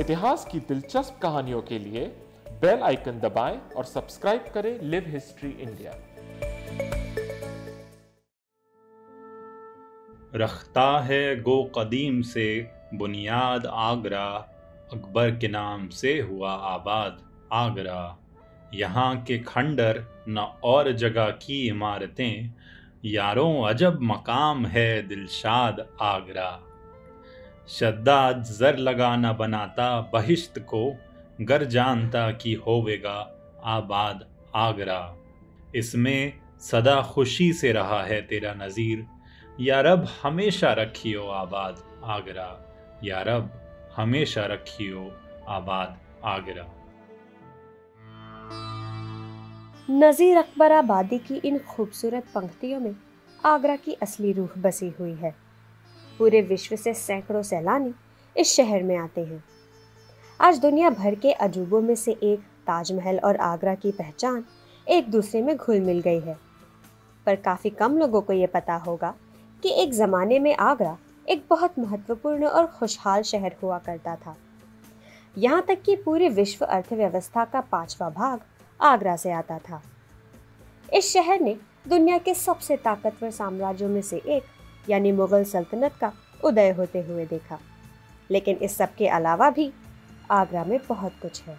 इतिहास की दिलचस्प कहानियों के लिए बेल आइकन दबाएं और सब्सक्राइब करें लिव हिस्ट्री इंडिया रखता है गो कदीम से बुनियाद आगरा अकबर के नाम से हुआ आबाद आगरा यहाँ के खंडर न और जगह की इमारतें यारों अजब मकाम है दिलशाद आगरा श्रद्धा जर लगाना बनाता बहिश्त को गर जानता कि होवेगा आबाद आगरा इसमें सदा खुशी से रहा है तेरा नज़ीर या रब हमेशा रखियो आबाद आगरा या रब हमेशा रखियो आबाद आगरा नज़ीर अकबर आबादी की इन खूबसूरत पंक्तियों में आगरा की असली रूह बसी हुई है पूरे विश्व से सैकड़ों सैलानी इस शहर में आते हैं आज दुनिया भर के अजूबों में से एक ताजमहल और आगरा की पहचान एक दूसरे में घुल मिल गई है पर काफ़ी कम लोगों को ये पता होगा कि एक ज़माने में आगरा एक बहुत महत्वपूर्ण और खुशहाल शहर हुआ करता था यहाँ तक कि पूरे विश्व अर्थव्यवस्था का पांचवा भाग आगरा से आता था इस शहर ने दुनिया के सबसे ताकतवर साम्राज्यों में से एक यानी मुग़ल सल्तनत का उदय होते हुए देखा लेकिन इस सब के अलावा भी आगरा में बहुत कुछ है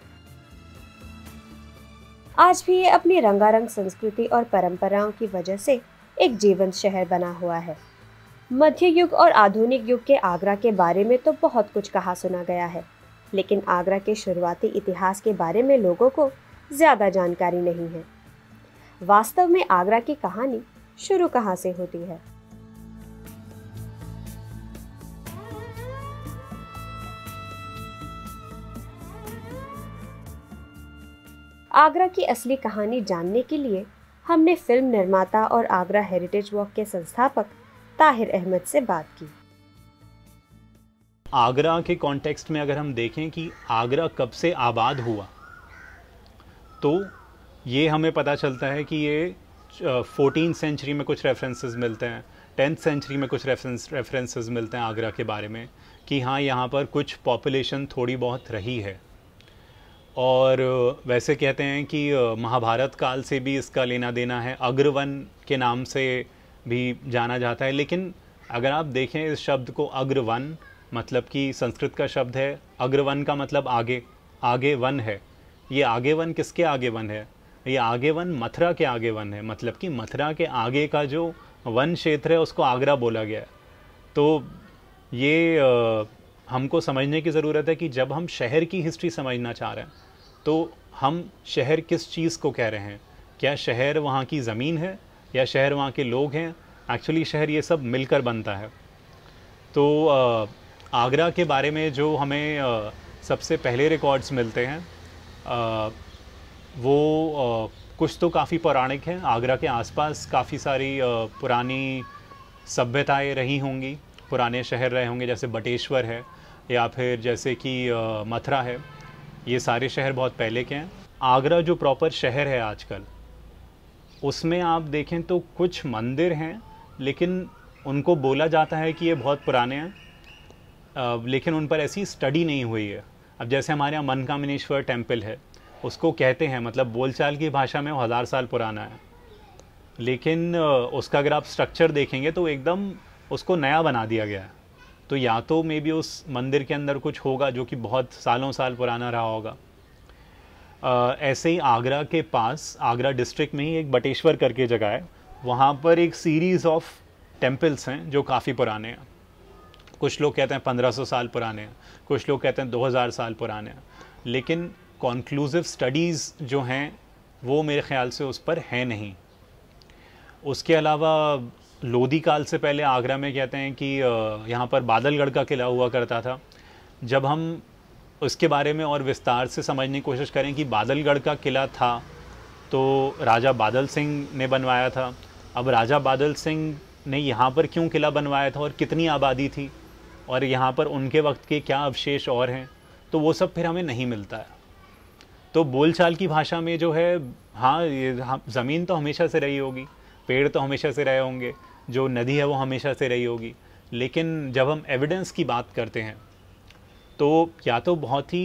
आज भी ये अपनी रंगारंग संस्कृति और परंपराओं की वजह से एक जीवंत शहर बना हुआ है मध्य युग और आधुनिक युग के आगरा के बारे में तो बहुत कुछ कहा सुना गया है लेकिन आगरा के शुरुआती इतिहास के बारे में लोगों को ज़्यादा जानकारी नहीं है वास्तव में आगरा की कहानी शुरू कहाँ से होती है आगरा की असली कहानी जानने के लिए हमने फिल्म निर्माता और आगरा हेरिटेज वॉक के संस्थापक ताहिर अहमद से बात की आगरा के कॉन्टेक्स्ट में अगर हम देखें कि आगरा कब से आबाद हुआ तो ये हमें पता चलता है कि ये फोर्टीन सेंचुरी में कुछ रेफरेंसेस मिलते हैं टेंथ सेंचुरी में कुछ रेफरेंस रेफरेंसेस मिलते हैं आगरा के बारे में कि हाँ यहाँ पर कुछ पॉपुलेशन थोड़ी बहुत रही है और वैसे कहते हैं कि महाभारत काल से भी इसका लेना देना है अग्रवन के नाम से भी जाना जाता है लेकिन अगर आप देखें इस शब्द को अग्रवन मतलब कि संस्कृत का शब्द है अग्रवन का मतलब आगे आगे वन है ये आगे वन किसके आगे वन है ये आगे वन मथुरा के आगे वन है मतलब कि मथुरा के आगे का जो वन क्षेत्र है उसको आगरा बोला गया है तो ये हमको समझने की ज़रूरत है कि जब हम शहर की हिस्ट्री समझना चाह रहे हैं तो हम शहर किस चीज़ को कह रहे हैं क्या शहर वहाँ की ज़मीन है या शहर वहाँ के लोग हैं एक्चुअली शहर ये सब मिलकर बनता है तो आगरा के बारे में जो हमें सबसे पहले रिकॉर्ड्स मिलते हैं वो कुछ तो काफ़ी पौराणिक हैं आगरा के आसपास काफ़ी सारी पुरानी सभ्यताएं रही होंगी पुराने शहर रहे होंगे जैसे बटेश्वर है या फिर जैसे कि मथुरा है ये सारे शहर बहुत पहले के हैं आगरा जो प्रॉपर शहर है आजकल उसमें आप देखें तो कुछ मंदिर हैं लेकिन उनको बोला जाता है कि ये बहुत पुराने हैं लेकिन उन पर ऐसी स्टडी नहीं हुई है अब जैसे हमारे यहाँ मनकामिनेश्वर टेम्पल है उसको कहते हैं मतलब बोलचाल की भाषा में वो हज़ार साल पुराना है लेकिन उसका अगर आप स्ट्रक्चर देखेंगे तो एकदम उसको नया बना दिया गया है तो या तो मे बी उस मंदिर के अंदर कुछ होगा जो कि बहुत सालों साल पुराना रहा होगा आ, ऐसे ही आगरा के पास आगरा डिस्ट्रिक्ट में ही एक बटेश्वर करके जगह है वहाँ पर एक सीरीज़ ऑफ टेम्पल्स हैं जो काफ़ी पुराने हैं कुछ लोग कहते हैं 1500 साल पुराने हैं कुछ लोग कहते हैं 2000 साल पुराने हैं लेकिन कॉन्क्लूसिव स्टडीज़ जो हैं वो मेरे ख्याल से उस पर है नहीं उसके अलावा लोधी काल से पहले आगरा में कहते हैं कि यहाँ पर बादलगढ़ का किला हुआ करता था जब हम उसके बारे में और विस्तार से समझने की कोशिश करें कि बादलगढ़ का किला था तो राजा बादल सिंह ने बनवाया था अब राजा बादल सिंह ने यहाँ पर क्यों किला बनवाया था और कितनी आबादी थी और यहाँ पर उनके वक्त के क्या अवशेष और हैं तो वो सब फिर हमें नहीं मिलता है तो बोलचाल की भाषा में जो है हाँ ये हाँ, ज़मीन तो हमेशा से रही होगी पेड़ तो हमेशा से रहे होंगे जो नदी है वो हमेशा से रही होगी लेकिन जब हम एविडेंस की बात करते हैं तो या तो बहुत ही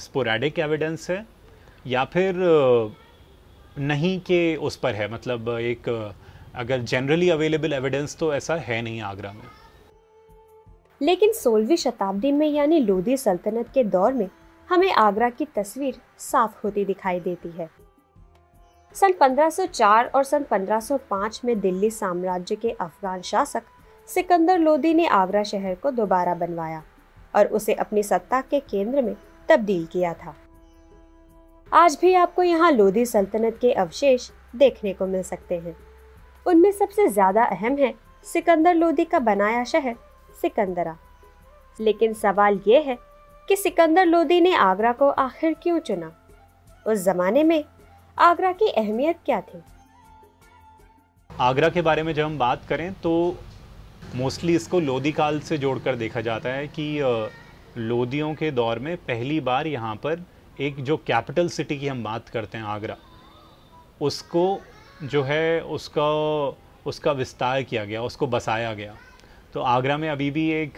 स्पोरेडिक एविडेंस है या फिर नहीं के उस पर है मतलब एक अगर जनरली अवेलेबल एविडेंस तो ऐसा है नहीं आगरा में लेकिन सोलहवीं शताब्दी में यानी लोधी सल्तनत के दौर में हमें आगरा की तस्वीर साफ होती दिखाई देती है सन 1504 और सन 1505 में दिल्ली साम्राज्य के अफगान शासक सिकंदर लोदी ने आगरा शहर को दोबारा बनवाया और उसे अपनी सत्ता के केंद्र में तब्दील किया था आज भी आपको यहाँ लोधी सल्तनत के अवशेष देखने को मिल सकते हैं उनमें सबसे ज़्यादा अहम है सिकंदर लोदी का बनाया शहर सिकंदरा लेकिन सवाल यह है कि सिकंदर लोदी ने आगरा को आखिर क्यों चुना उस ज़माने में आगरा की अहमियत क्या थी आगरा के बारे में जब हम बात करें तो मोस्टली इसको लोधी काल से जोड़कर देखा जाता है कि लोधियों के दौर में पहली बार यहाँ पर एक जो कैपिटल सिटी की हम बात करते हैं आगरा उसको जो है उसका उसका विस्तार किया गया उसको बसाया गया तो आगरा में अभी भी एक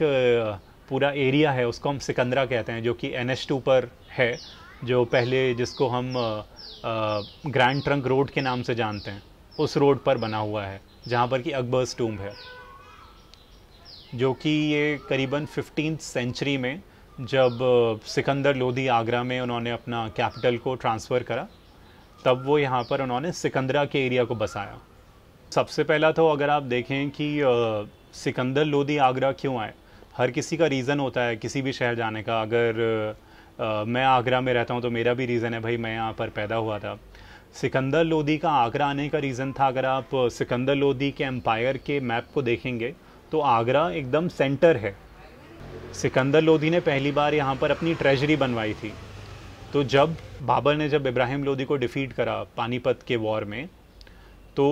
पूरा एरिया है उसको हम सिकंदरा कहते हैं जो कि एन टू पर है जो पहले जिसको हम ग्रैंड ट्रंक रोड के नाम से जानते हैं उस रोड पर बना हुआ है जहाँ पर कि अकबर्स टूम्ब है जो कि ये करीबन फिफ्टीन सेंचुरी में जब सिकंदर लोधी आगरा में उन्होंने अपना कैपिटल को ट्रांसफ़र करा तब वो यहाँ पर उन्होंने सिकंदरा के एरिया को बसाया सबसे पहला तो अगर आप देखें कि सिकंदर लोधी आगरा क्यों आए हर किसी का रीज़न होता है किसी भी शहर जाने का अगर मैं आगरा में रहता हूँ तो मेरा भी रीज़न है भाई मैं यहाँ पर पैदा हुआ था सिकंदर लोदी का आगरा आने का रीज़न था अगर आप सिकंदर लोदी के एम्पायर के मैप को देखेंगे तो आगरा एकदम सेंटर है सिकंदर लोदी ने पहली बार यहाँ पर अपनी ट्रेजरी बनवाई थी तो जब बाबर ने जब इब्राहिम लोदी को डिफ़ीट करा पानीपत के वॉर में तो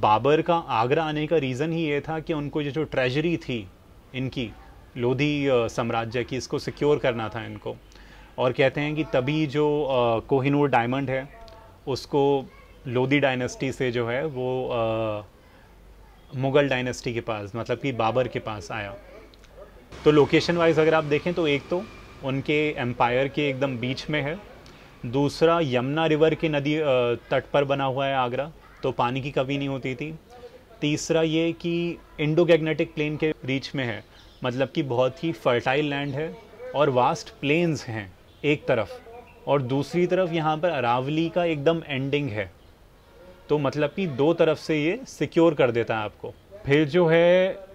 बाबर का आगरा आने का रीज़न ही ये था कि उनको ये जो ट्रेजरी थी इनकी लोधी साम्राज्य की इसको सिक्योर करना था इनको और कहते हैं कि तभी जो कोहिनूर डायमंड है उसको लोधी डायनेस्टी से जो है वो मुग़ल डायनेस्टी के पास मतलब कि बाबर के पास आया तो लोकेशन वाइज अगर आप देखें तो एक तो उनके एम्पायर के एकदम बीच में है दूसरा यमुना रिवर के नदी तट पर बना हुआ है आगरा तो पानी की कमी नहीं होती थी तीसरा ये कि इंडो गैग्नेटिक प्लेन के बीच में है मतलब कि बहुत ही फर्टाइल लैंड है और वास्ट प्लेन्स हैं एक तरफ और दूसरी तरफ यहाँ पर अरावली का एकदम एंडिंग है तो मतलब कि दो तरफ से ये सिक्योर कर देता है आपको फिर जो है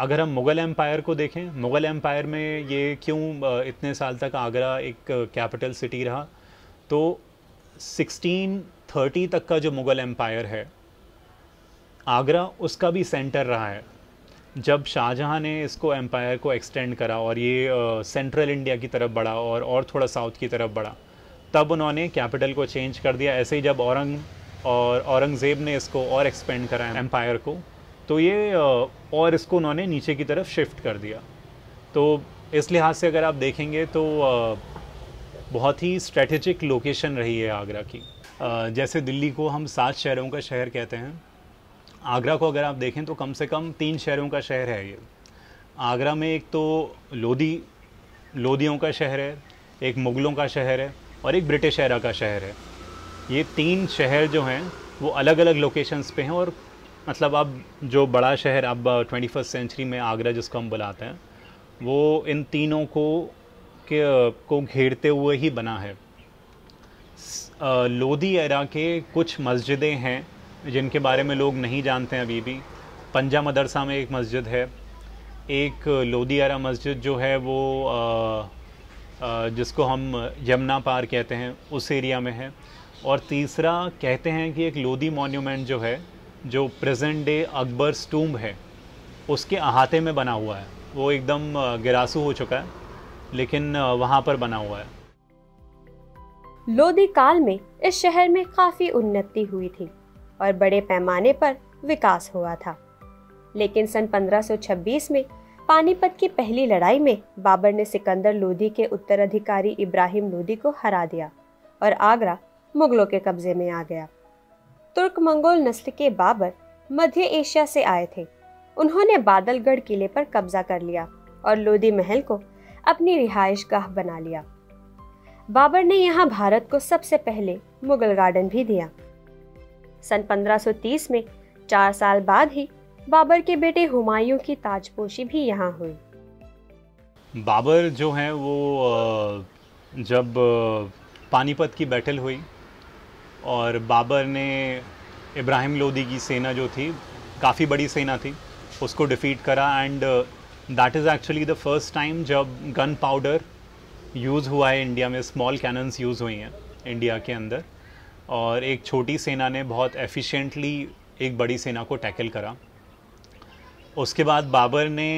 अगर हम मुग़ल एम्पायर को देखें मुग़ल एम्पायर में ये क्यों इतने साल तक आगरा एक कैपिटल सिटी रहा तो 1630 तक का जो मुग़ल एम्पायर है आगरा उसका भी सेंटर रहा है जब शाहजहाँ ने इसको एम्पायर को एक्सटेंड करा और ये सेंट्रल इंडिया की तरफ बढ़ा और और थोड़ा साउथ की तरफ बढ़ा तब उन्होंने कैपिटल को चेंज कर दिया ऐसे ही जब औरंग और औरंगज़ेब ने इसको और एक्सपेंड करा एम्पायर को तो ये और इसको उन्होंने नीचे की तरफ शिफ्ट कर दिया तो इस लिहाज से अगर आप देखेंगे तो बहुत ही स्ट्रेटेजिक लोकेशन रही है आगरा की जैसे दिल्ली को हम सात शहरों का शहर कहते हैं आगरा को अगर आप देखें तो कम से कम तीन शहरों का शहर है ये आगरा में एक तो लोधी लोधियों का शहर है एक मुग़लों का शहर है और एक ब्रिटिश एरा का शहर है ये तीन शहर जो हैं वो अलग अलग लोकेशंस पे हैं और मतलब अब जो बड़ा शहर अब ट्वेंटी फर्स्ट सेंचुरी में आगरा जिसको हम बुलाते हैं वो इन तीनों को के को घेरते हुए ही बना है लोधी एरा के कुछ मस्जिदें हैं जिनके बारे में लोग नहीं जानते हैं अभी भी पंजा मदरसा में एक मस्जिद है एक लोधियारा मस्जिद जो है वो जिसको हम यमुना पार कहते हैं उस एरिया में है और तीसरा कहते हैं कि एक लोधी मॉन्यूमेंट जो है जो प्रेजेंट डे अकबर स्टूम्ब है उसके अहाते में बना हुआ है वो एकदम गिरासू हो चुका है लेकिन वहाँ पर बना हुआ है लोधी काल में इस शहर में काफ़ी उन्नति हुई थी और बड़े पैमाने पर विकास हुआ था लेकिन सन 1526 में पानीपत की पहली लड़ाई में बाबर ने सिकंदर लोधी के उत्तराधिकारी इब्राहिम लोधी को हरा दिया और आगरा मुगलों के कब्जे में आ गया तुर्क मंगोल नस्ल के बाबर मध्य एशिया से आए थे उन्होंने बादलगढ़ किले पर कब्जा कर लिया और लोधी महल को अपनी रिहायश गाह बना लिया बाबर ने यहाँ भारत को सबसे पहले मुगल गार्डन भी दिया सन 1530 में चार साल बाद ही बाबर के बेटे हुमायूं की ताजपोशी भी यहाँ हुई बाबर जो हैं वो जब पानीपत की बैटल हुई और बाबर ने इब्राहिम लोदी की सेना जो थी काफ़ी बड़ी सेना थी उसको डिफ़ीट करा and that is actually the first time जब गन पाउडर यूज़ हुआ है इंडिया में स्मॉल कैनन्स यूज़ हुई हैं इंडिया के अंदर और एक छोटी सेना ने बहुत एफिशिएंटली एक बड़ी सेना को टैकल करा उसके बाद बाबर ने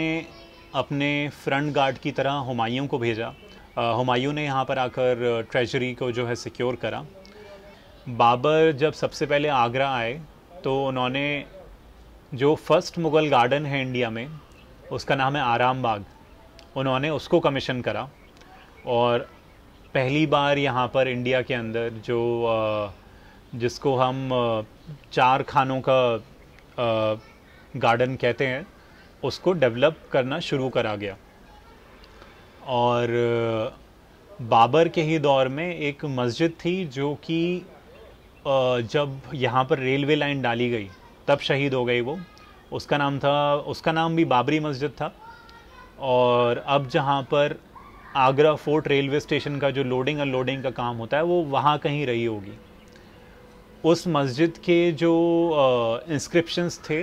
अपने फ्रंट गार्ड की तरह हुमायूं को भेजा हुमायूं ने यहाँ पर आकर ट्रेजरी को जो है सिक्योर करा बाबर जब सबसे पहले आगरा आए तो उन्होंने जो फर्स्ट मुग़ल गार्डन है इंडिया में उसका नाम है आराम बाग उन्होंने उसको कमीशन करा और पहली बार यहाँ पर इंडिया के अंदर जो जिसको हम चार खानों का गार्डन कहते हैं उसको डेवलप करना शुरू करा गया और बाबर के ही दौर में एक मस्जिद थी जो कि जब यहाँ पर रेलवे लाइन डाली गई तब शहीद हो गई वो उसका नाम था उसका नाम भी बाबरी मस्जिद था और अब जहाँ पर आगरा फोर्ट रेलवे स्टेशन का जो लोडिंग अनलोडिंग का काम होता है वो वहाँ कहीं रही होगी उस मस्जिद के जो इंस्क्रिप्शंस थे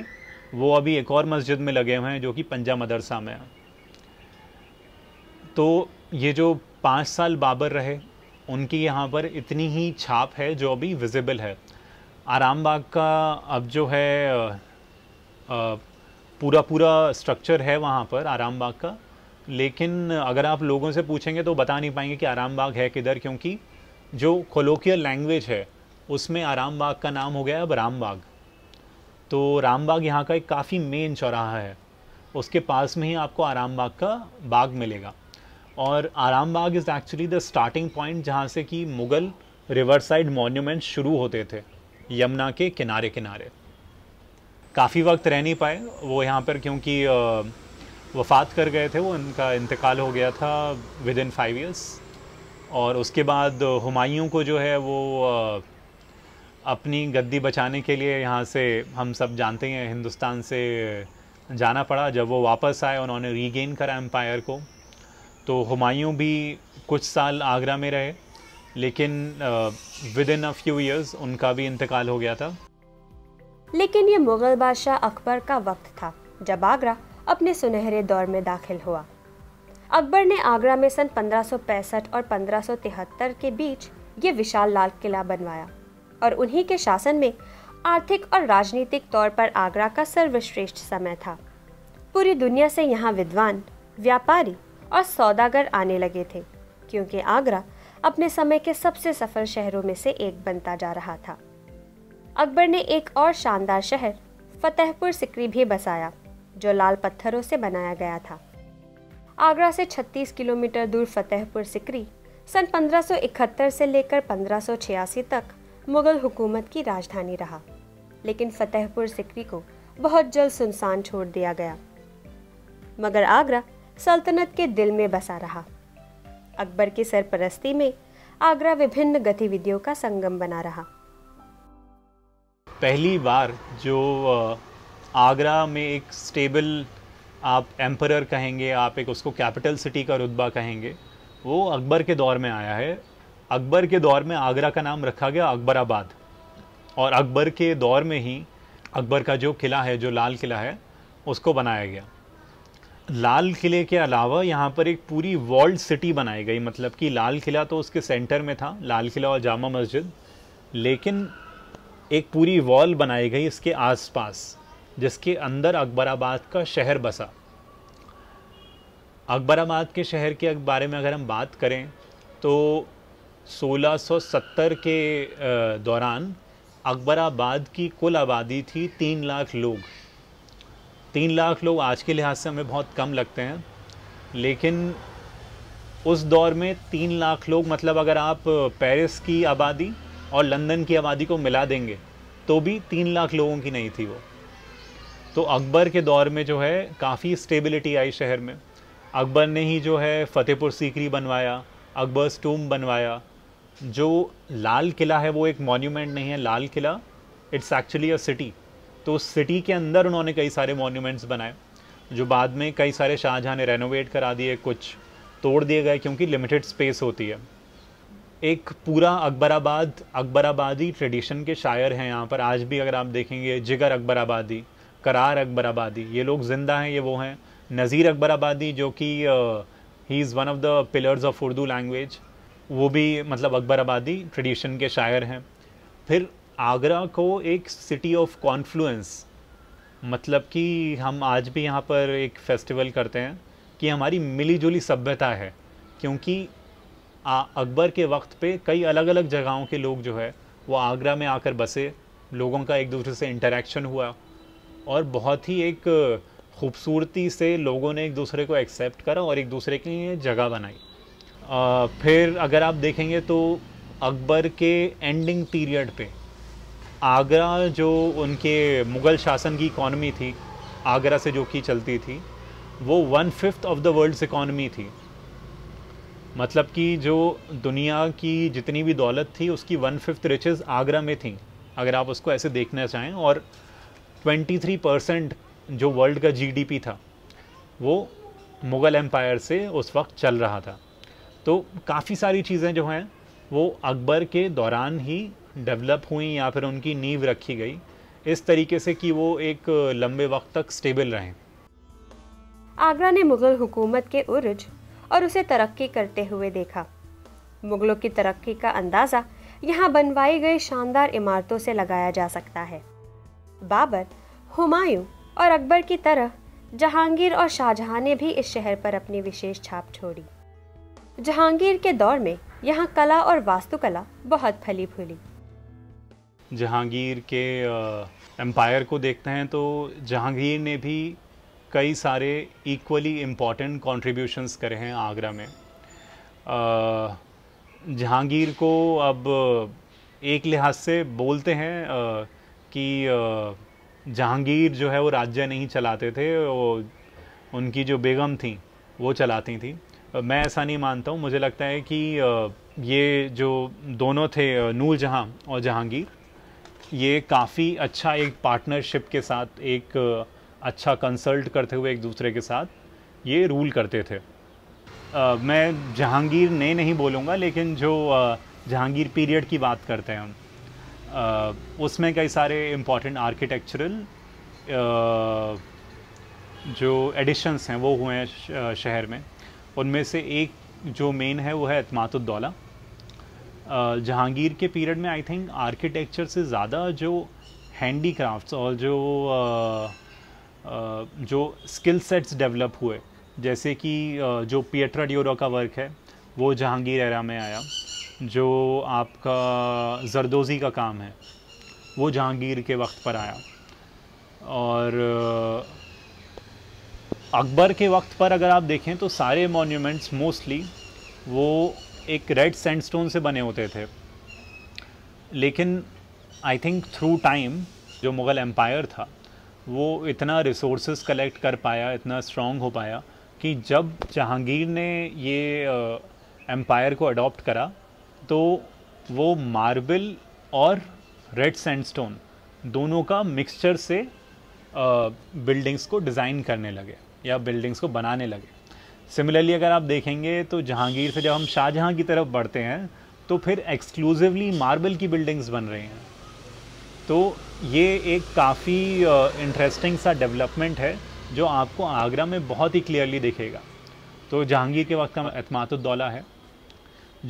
वो अभी एक और मस्जिद में लगे हुए हैं जो कि पंजा मदरसा में है तो ये जो पाँच साल बाबर रहे उनकी यहाँ पर इतनी ही छाप है जो अभी विजिबल है आरामबाग का अब जो है आ, पूरा पूरा स्ट्रक्चर है वहाँ पर आरामबाग का लेकिन अगर आप लोगों से पूछेंगे तो बता नहीं पाएंगे कि आरामबाग है किधर क्योंकि जो कोलोकियल लैंग्वेज है उसमें आरामबाग का नाम हो गया अब रामबाग तो रामबाग यहाँ का एक काफ़ी मेन चौराहा है उसके पास में ही आपको आरामबाग का बाग मिलेगा और Arambagh is actually the starting point जहाँ से कि मुग़ल रिवर साइड मोन्यूमेंट शुरू होते थे यमुना के किनारे किनारे काफ़ी वक्त रह नहीं पाए वो यहाँ पर क्योंकि वफात कर गए थे वो उनका इंतकाल हो गया था विद इन फाइव ईयर्स और उसके बाद हुमायूं को जो है वो अपनी गद्दी बचाने के लिए यहाँ से हम सब जानते हैं हिंदुस्तान से जाना पड़ा जब वो वापस आए उन्होंने रीगेन करा एम्पायर को तो हुमायूं भी कुछ साल आगरा में रहे लेकिन within a few years उनका भी इंतकाल हो गया था लेकिन ये मुग़ल बादशाह अकबर का वक्त था जब आगरा अपने सुनहरे दौर में दाखिल हुआ अकबर ने आगरा में सन 1565 और 1573 के बीच ये विशाल लाल किला बनवाया और उन्हीं के शासन में आर्थिक और राजनीतिक तौर पर आगरा का सर्वश्रेष्ठ समय था पूरी दुनिया से यहाँ विद्वान व्यापारी और सौदागर आने लगे थे क्योंकि आगरा अपने समय के सबसे सफल शहरों में से एक बनता जा रहा था अकबर ने एक और शानदार शहर फतेहपुर सिकरी भी बसाया जो लाल पत्थरों से बनाया गया था आगरा से 36 किलोमीटर दूर फतेहपुर सिकरी सन 1571 से लेकर 1586 तक मुग़ल हुकूमत की राजधानी रहा लेकिन फतेहपुर सिकरी को बहुत जल्द सुनसान छोड़ दिया गया मगर आगरा सल्तनत के दिल में बसा रहा अकबर की सरपरस्ती में आगरा विभिन्न गतिविधियों का संगम बना रहा पहली बार जो आगरा में एक स्टेबल आप एम्पर कहेंगे आप एक उसको कैपिटल सिटी का रुतबा कहेंगे वो अकबर के दौर में आया है अकबर के दौर में आगरा का नाम रखा गया अकबराबाद और अकबर के दौर में ही अकबर का जो किला है जो लाल किला है उसको बनाया गया लाल किले के अलावा यहाँ पर एक पूरी वर्ल्ड सिटी बनाई गई मतलब कि लाल किला तो उसके सेंटर में था लाल किला और जामा मस्जिद लेकिन एक पूरी वॉल बनाई गई इसके आसपास जिसके अंदर अकबराबाद का शहर बसा अकबराबाद के शहर के बारे में अगर हम बात करें तो 1670 के दौरान अकबराबाद की कुल आबादी थी तीन लाख लोग तीन लाख लोग आज के लिहाज से हमें बहुत कम लगते हैं लेकिन उस दौर में तीन लाख लोग मतलब अगर आप पेरिस की आबादी और लंदन की आबादी को मिला देंगे तो भी तीन लाख लोगों की नहीं थी वो तो अकबर के दौर में जो है काफ़ी स्टेबिलिटी आई शहर में अकबर ने ही जो है फ़तेहपुर सीकरी बनवाया अकबर टूम बनवाया जो लाल किला है वो एक मॉन्यूमेंट नहीं है Lal Qila it's actually a city तो उस सिटी के अंदर उन्होंने कई सारे मॉन्यूमेंट्स बनाए जो बाद में कई सारे शाहजहाँ ने रेनोवेट करा दिए कुछ तोड़ दिए गए क्योंकि लिमिटेड स्पेस होती है एक पूरा अकबराबाद अकबराबादी ट्रेडिशन के शायर हैं यहाँ पर आज भी अगर आप देखेंगे जिगर अकबराबादी करार अकबराबादी ये लोग ज़िंदा हैं ये वो हैं नज़ीर अकबराबादी जो कि he is one of the pillars of Urdu language वो भी मतलब अकबर आबादी ट्रेडिशन के शायर हैं फिर आगरा को एक सिटी ऑफ कॉन्फ्लुएंस मतलब कि हम आज भी यहाँ पर एक फेस्टिवल करते हैं कि हमारी मिलीजुली सभ्यता है क्योंकि अकबर के वक्त पे कई अलग अलग जगहों के लोग जो है वो आगरा में आकर बसे लोगों का एक दूसरे से इंटरेक्शन हुआ और बहुत ही एक खूबसूरती से लोगों ने एक दूसरे को एक्सेप्ट करा और एक दूसरे के लिए जगह बनाई फिर अगर आप देखेंगे तो अकबर के एंडिंग पीरियड पे आगरा जो उनके मुग़ल शासन की इकॉनमी थी आगरा से जो की चलती थी वो one fifth of the world's economy थी मतलब कि जो दुनिया की जितनी भी दौलत थी उसकी वन फिफ्थ रिचेज़ आगरा में थी अगर आप उसको ऐसे देखना चाहें और 23 परसेंट जो वर्ल्ड का जीडीपी था वो मुग़ल एम्पायर से उस वक्त चल रहा था तो काफ़ी सारी चीज़ें जो हैं वो अकबर के दौरान ही डेवलप हुई या फिर उनकी नींव रखी गई इस तरीके से कि वो एक लंबे वक्त तक स्टेबल रहें आगरा ने मुग़ल हुकूमत के उर्ज और उसे तरक्की करते हुए देखा मुग़लों की तरक्की का अंदाज़ा यहाँ बनवाई गई शानदार इमारतों से लगाया जा सकता है बाबर हुमायूं और अकबर की तरह जहांगीर और शाहजहां ने भी इस शहर पर अपनी विशेष छाप छोड़ी जहांगीर के दौर में यहाँ कला और वास्तुकला बहुत फली फूली जहांगीर के एम्पायर को देखते हैं तो जहांगीर ने भी कई सारे इक्वली इम्पॉर्टेंट कॉन्ट्रीब्यूशन्स करे हैं आगरा में जहांगीर को अब एक लिहाज से बोलते हैं कि जहांगीर जो है वो राज्य नहीं चलाते थे वो उनकी जो बेगम थी वो चलाती थी मैं ऐसा नहीं मानता हूँ मुझे लगता है कि ये जो दोनों थे नूर जहाँ और जहांगीर ये काफ़ी अच्छा एक पार्टनरशिप के साथ एक अच्छा कंसल्ट करते हुए एक दूसरे के साथ ये रूल करते थे मैं जहांगीर ने नहीं बोलूँगा लेकिन जो जहांगीर पीरियड की बात करते हैं हम उसमें कई सारे इम्पॉर्टेंट आर्किटेक्चरल जो एडिशंस हैं वो हुए हैं शहर में उनमें से एक जो मेन है वो है अतमातुद्दौला जहांगीर के पीरियड में आई थिंक आर्किटेक्चर से ज़्यादा जो हैंडी क्राफ्ट और जो जो स्किल सेट्स डेवलप हुए जैसे कि जो पियट्रा ड्योरा का वर्क है वो जहांगीर एरा में आया जो आपका जरदोज़ी का काम है वो जहांगीर के वक्त पर आया और अकबर के वक्त पर अगर आप देखें तो सारे मोन्यूमेंट्स मोस्टली वो एक रेड सैंडस्टोन से बने होते थे लेकिन आई थिंक थ्रू टाइम जो मुग़ल एम्पायर था वो इतना रिसोर्स कलेक्ट कर पाया इतना स्ट्रॉन्ग हो पाया कि जब जहांगीर ने ये एम्पायर को अडॉप्ट करा तो वो मार्बल और रेड सैंडस्टोन दोनों का मिक्सचर से बिल्डिंग्स को डिज़ाइन करने लगे या बिल्डिंग्स को बनाने लगे सिमिलरली अगर आप देखेंगे तो जहांगीर से जब हम शाहजहाँ की तरफ बढ़ते हैं तो फिर एक्सक्लूसिवली मार्बल की बिल्डिंग्स बन रही हैं तो ये एक काफ़ी इंटरेस्टिंग सा डेवलपमेंट है जो आपको आगरा में बहुत ही क्लियरली दिखेगा तो जहांगीर के वक्त का अतमातुद्दौला है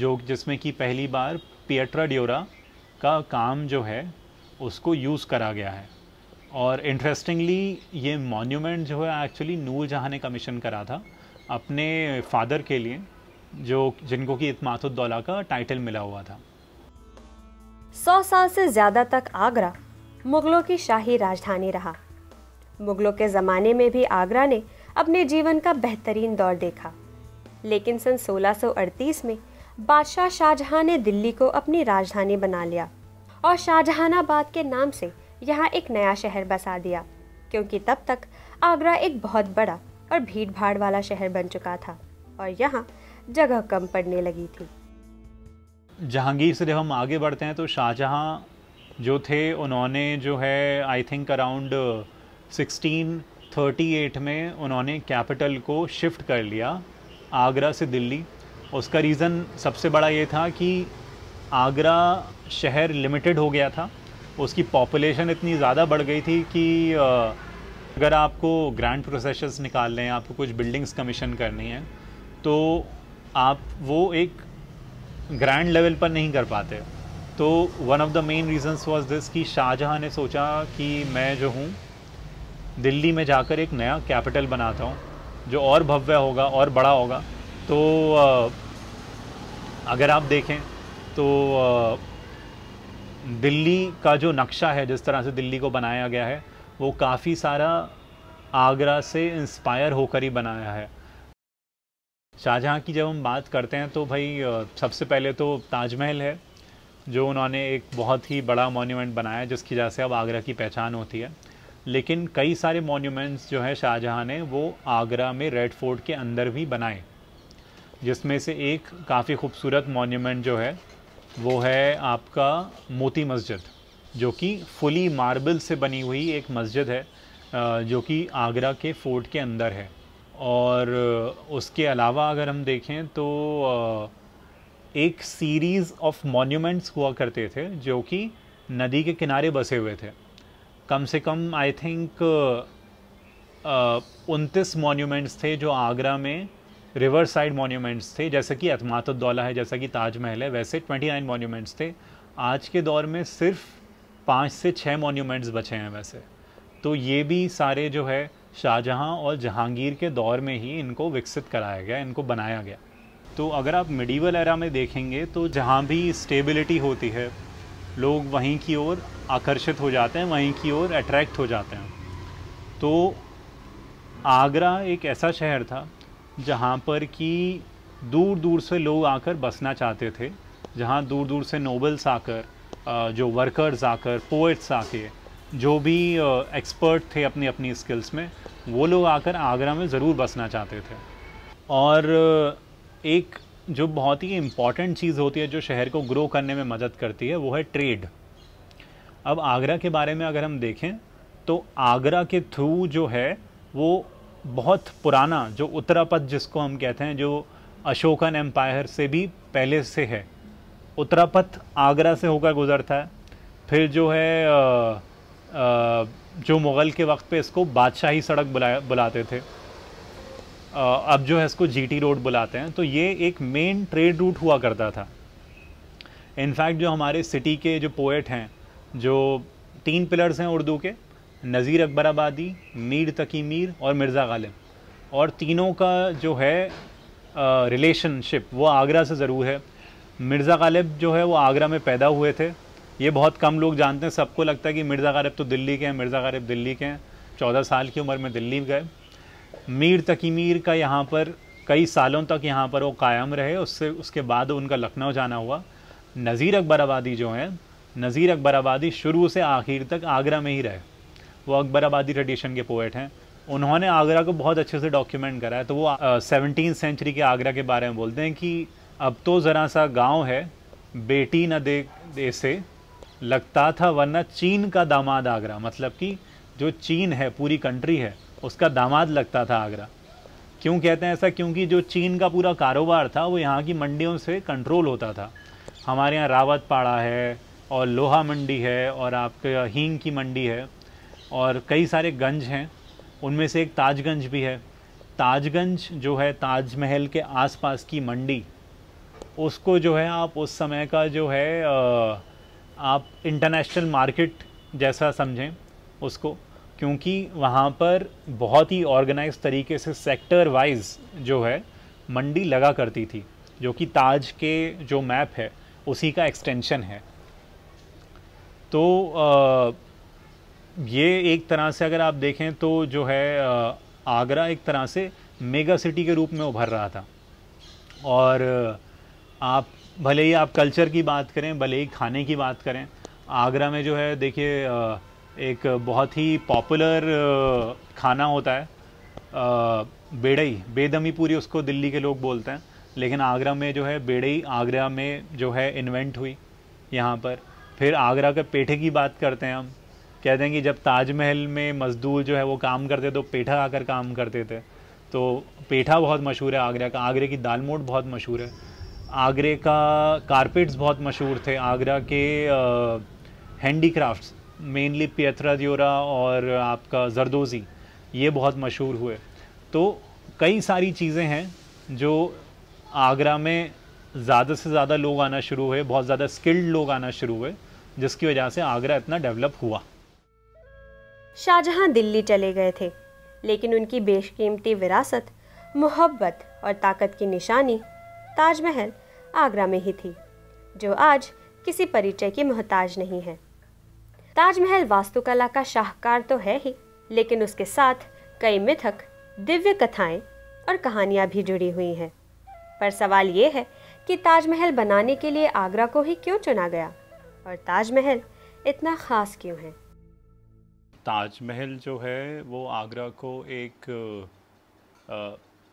जो जिसमें कि पहली बार पियट्रा ड्योरा का काम जो है उसको यूज़ करा गया है और इंटरेस्टिंगली ये मॉन्यूमेंट जो है एक्चुअली नूर जहाँ ने कमीशन करा था अपने फादर के लिए जो जिनको कि इतमातुद्दौला का टाइटल मिला हुआ था सौ साल से ज़्यादा तक आगरा मुग़लों की शाही राजधानी रहा मुग़लों के ज़माने में भी आगरा ने अपने जीवन का बेहतरीन दौर देखा लेकिन सन 1638 में बादशाह शाहजहां ने दिल्ली को अपनी राजधानी बना लिया और शाहजहानाबाद के नाम से यहाँ एक नया शहर बसा दिया क्योंकि तब तक आगरा एक बहुत बड़ा और भीड़ भाड़ वाला शहर बन चुका था और यहाँ जगह कम पड़ने लगी थी जहांगीर से जब हम आगे बढ़ते हैं तो शाहजहाँ जो थे उन्होंने जो है आई थिंक अराउंड 1638 में उन्होंने कैपिटल को शिफ्ट कर लिया आगरा से दिल्ली उसका रीज़न सबसे बड़ा ये था कि आगरा शहर लिमिटेड हो गया था उसकी पॉपुलेशन इतनी ज़्यादा बढ़ गई थी कि अगर आपको ग्रैंड प्रोसेस निकालने लें आपको कुछ बिल्डिंग्स कमीशन करनी है तो आप वो एक ग्रैंड लेवल पर नहीं कर पाते तो one of the main reasons was this कि शाहजहाँ ने सोचा कि मैं जो हूँ दिल्ली में जाकर एक नया कैपिटल बनाता हूँ जो और भव्य होगा और बड़ा होगा तो अगर आप देखें तो दिल्ली का जो नक्शा है जिस तरह से दिल्ली को बनाया गया है वो काफ़ी सारा आगरा से इंस्पायर होकर ही बनाया है शाहजहाँ की जब हम बात करते हैं तो भाई सबसे पहले तो ताजमहल है जो उन्होंने एक बहुत ही बड़ा मॉन्यूमेंट बनाया जिसकी वजह से अब आगरा की पहचान होती है लेकिन कई सारे मॉन्यूमेंट्स जो है शाहजहाँ ने वो आगरा में रेड फोर्ट के अंदर भी बनाए जिसमें से एक काफ़ी खूबसूरत मॉन्यूमेंट जो है वो है आपका मोती मस्जिद जो कि फुली मार्बल से बनी हुई एक मस्जिद है जो कि आगरा के फोर्ट के अंदर है और उसके अलावा अगर हम देखें तो एक सीरीज़ ऑफ मॉन्यूमेंट्स हुआ करते थे जो कि नदी के किनारे बसे हुए थे कम से कम आई थिंक उनतीस मॉन्यूमेंट्स थे जो आगरा में रिवर साइड मॉन्यूमेंट्स थे जैसे कि अतमातुद्दौला है जैसा कि ताजमहल है वैसे 29 मॉन्यूमेंट्स थे आज के दौर में सिर्फ पाँच से छः मॉन्यूमेंट्स बचे हैं वैसे तो ये भी सारे जो है शाहजहाँ और जहांगीर के दौर में ही इनको विकसित कराया गया इनको बनाया गया तो अगर आप मिडीवल एरा में देखेंगे तो जहाँ भी स्टेबिलिटी होती है लोग वहीं की ओर आकर्षित हो जाते हैं वहीं की ओर अट्रैक्ट हो जाते हैं तो आगरा एक ऐसा शहर था जहाँ पर कि दूर दूर से लोग आकर बसना चाहते थे जहाँ दूर दूर से नोबल्स आकर जो वर्कर्स आकर पोइट्स आके जो भी एक्सपर्ट थे अपनी अपनी स्किल्स में वो लोग आकर आगरा में ज़रूर बसना चाहते थे और एक जो बहुत ही इम्पॉर्टेंट चीज़ होती है जो शहर को ग्रो करने में मदद करती है वो है ट्रेड अब आगरा के बारे में अगर हम देखें तो आगरा के थ्रू जो है वो बहुत पुराना जो उत्तरापद जिसको हम कहते हैं जो अशोकन एम्पायर से भी पहले से है उत्तरापथ आगरा से होकर गुजरता है फिर जो है आ, आ, जो मुग़ल के वक्त पे इसको बादशाही सड़क बुला बुलाते थे आ, अब जो है इसको जीटी रोड बुलाते हैं तो ये एक मेन ट्रेड रूट हुआ करता था इनफैक्ट जो हमारे सिटी के जो पोएट हैं जो तीन पिलर्स हैं उर्दू के नज़ीर अकबर आबादी मीर तकी मीर और मिर्ज़ा गालिब और तीनों का जो है रिलेशनशिप वो आगरा से ज़रूर है मिर्ज़ा गालिब जो है वो आगरा में पैदा हुए थे ये बहुत कम लोग जानते हैं सबको लगता है कि मिर्ज़ा गालिब तो दिल्ली के हैं मिर्ज़ा गालिब दिल्ली के हैं चौदह साल की उम्र में दिल्ली गए मीर तकी मीर का यहाँ पर कई सालों तक यहाँ पर वो कायम रहे उससे उसके बाद उनका लखनऊ जाना हुआ नज़ीर अकबर आबादी जो हैं नज़ीर अकबर आबादी शुरू से आखिर तक आगरा में ही रहे वो अकबर आबादी ट्रेडिशन के पोएट हैं उन्होंने आगरा को बहुत अच्छे से डॉक्यूमेंट करा है तो वो सेवनटीन सेंचुरी के आगरा के बारे में बोलते हैं कि अब तो ज़रा सा गांव है बेटी न दे, दे से लगता था वरना चीन का दामाद आगरा मतलब कि जो चीन है पूरी कंट्री है उसका दामाद लगता था आगरा क्यों कहते हैं ऐसा क्योंकि जो चीन का पूरा कारोबार था वो यहाँ की मंडियों से कंट्रोल होता था हमारे यहाँ रावत पाड़ा है और लोहा मंडी है और आपके हींग की मंडी है और कई सारे गंज हैं उनमें से एक ताजगंज भी है ताजगंज जो है ताजमहल के आसपास की मंडी उसको जो है आप उस समय का जो है आप इंटरनेशनल मार्केट जैसा समझें उसको क्योंकि वहाँ पर बहुत ही ऑर्गेनाइज तरीके से सेक्टर वाइज जो है मंडी लगा करती थी जो कि ताज के जो मैप है उसी का एक्सटेंशन है तो आ, ये एक तरह से अगर आप देखें तो जो है आगरा एक तरह से मेगा सिटी के रूप में उभर रहा था और आप भले ही आप कल्चर की बात करें भले ही खाने की बात करें आगरा में जो है देखिए एक बहुत ही पॉपुलर खाना होता है बेड़ई बेदमी पूरी उसको दिल्ली के लोग बोलते हैं लेकिन आगरा में जो है बेड़ई आगरा में जो है इन्वेंट हुई यहाँ पर फिर आगरा के पेठे की बात करते हैं हम कहते हैं कि जब ताजमहल में मजदूर जो है वो काम करते तो पेठा आकर काम करते थे तो पेठा बहुत मशहूर है आगरा का आगरे की दाल मोट बहुत मशहूर है आगरे का कारपेट्स बहुत मशहूर थे आगरा के हैंडीक्राफ्ट्स मेनली पियथरा दियोरा और आपका जरदोज़ी ये बहुत मशहूर हुए तो कई सारी चीज़ें हैं जो आगरा में ज़्यादा से ज़्यादा लोग आना शुरू हुए बहुत ज़्यादा स्किल्ड लोग आना शुरू हुए जिसकी वजह से आगरा इतना डेवलप हुआ शाहजहाँ दिल्ली चले गए थे लेकिन उनकी बेशकीमती विरासत मोहब्बत और ताकत की निशानी ताजमहल आगरा में ही थी जो आज किसी परिचय की मोहताज नहीं है ताजमहल वास्तुकला का शाहकार तो है ही लेकिन उसके साथ कई मिथक दिव्य कथाएं और कहानियां भी जुड़ी हुई हैं पर सवाल ये है कि ताजमहल बनाने के लिए आगरा को ही क्यों चुना गया और ताजमहल इतना ख़ास क्यों है ताजमहल जो है वो आगरा को एक